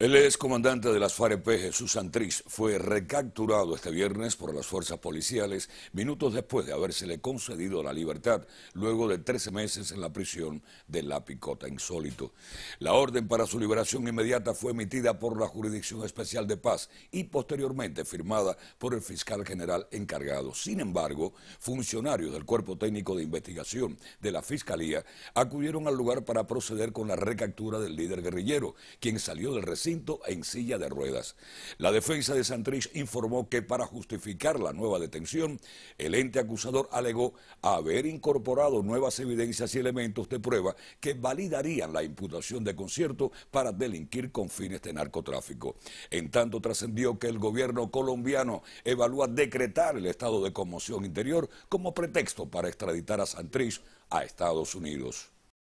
El ex comandante de las FAREP, Susan Tris, fue recapturado este viernes por las fuerzas policiales minutos después de habérsele concedido la libertad, luego de 13 meses en la prisión de La Picota Insólito. La orden para su liberación inmediata fue emitida por la Jurisdicción Especial de Paz y posteriormente firmada por el fiscal general encargado. Sin embargo, funcionarios del Cuerpo Técnico de Investigación de la Fiscalía acudieron al lugar para proceder con la recaptura del líder guerrillero, quien salió del recinto en silla de ruedas. La defensa de Santrich informó que para justificar la nueva detención, el ente acusador alegó haber incorporado nuevas evidencias y elementos de prueba que validarían la imputación de concierto para delinquir con fines de narcotráfico. En tanto trascendió que el gobierno colombiano evalúa decretar el estado de conmoción interior como pretexto para extraditar a Santrich a Estados Unidos.